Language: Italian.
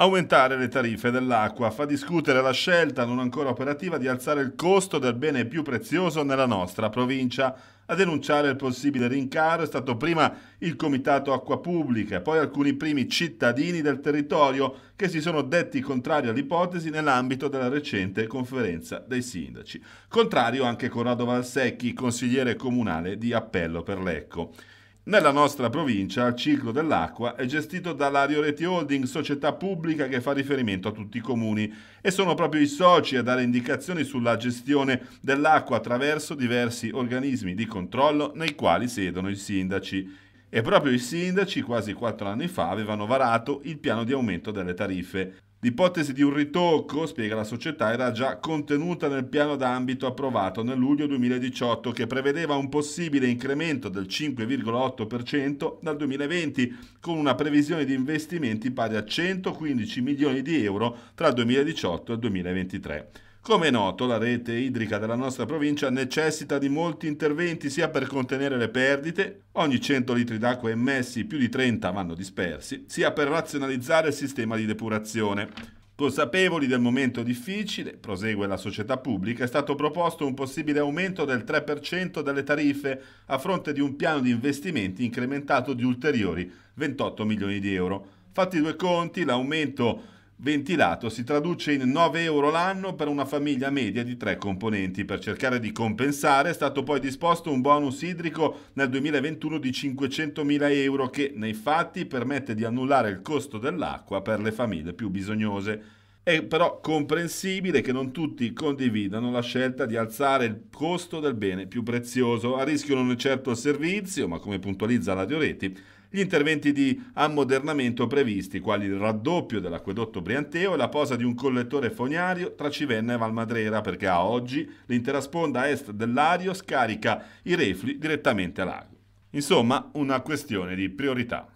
Aumentare le tariffe dell'acqua fa discutere la scelta non ancora operativa di alzare il costo del bene più prezioso nella nostra provincia. A denunciare il possibile rincaro è stato prima il Comitato Acqua Pubblica e poi alcuni primi cittadini del territorio che si sono detti contrari all'ipotesi nell'ambito della recente conferenza dei sindaci. Contrario anche Corrado Valsecchi, consigliere comunale di Appello per Lecco. Nella nostra provincia il ciclo dell'acqua è gestito dalla Reti Holding, società pubblica che fa riferimento a tutti i comuni e sono proprio i soci a dare indicazioni sulla gestione dell'acqua attraverso diversi organismi di controllo nei quali siedono i sindaci. E proprio i sindaci quasi quattro anni fa avevano varato il piano di aumento delle tariffe. L'ipotesi di un ritocco, spiega la società, era già contenuta nel piano d'ambito approvato nel luglio 2018 che prevedeva un possibile incremento del 5,8% dal 2020 con una previsione di investimenti pari a 115 milioni di euro tra il 2018 e il 2023. Come è noto, la rete idrica della nostra provincia necessita di molti interventi sia per contenere le perdite, ogni 100 litri d'acqua emessi più di 30 vanno dispersi, sia per razionalizzare il sistema di depurazione. Consapevoli del momento difficile, prosegue la società pubblica, è stato proposto un possibile aumento del 3% delle tariffe a fronte di un piano di investimenti incrementato di ulteriori 28 milioni di euro. Fatti due conti, l'aumento ventilato si traduce in 9 euro l'anno per una famiglia media di tre componenti. Per cercare di compensare è stato poi disposto un bonus idrico nel 2021 di 500.000 euro che nei fatti permette di annullare il costo dell'acqua per le famiglie più bisognose. È però comprensibile che non tutti condividano la scelta di alzare il costo del bene più prezioso. A rischio non è certo il servizio, ma come puntualizza la Dioretti, gli interventi di ammodernamento previsti, quali il raddoppio dell'acquedotto Brianteo e la posa di un collettore fognario tra Civenna e Valmadrera, perché a oggi l'intera sponda est dell'Ario scarica i reflui direttamente a lago. Insomma, una questione di priorità.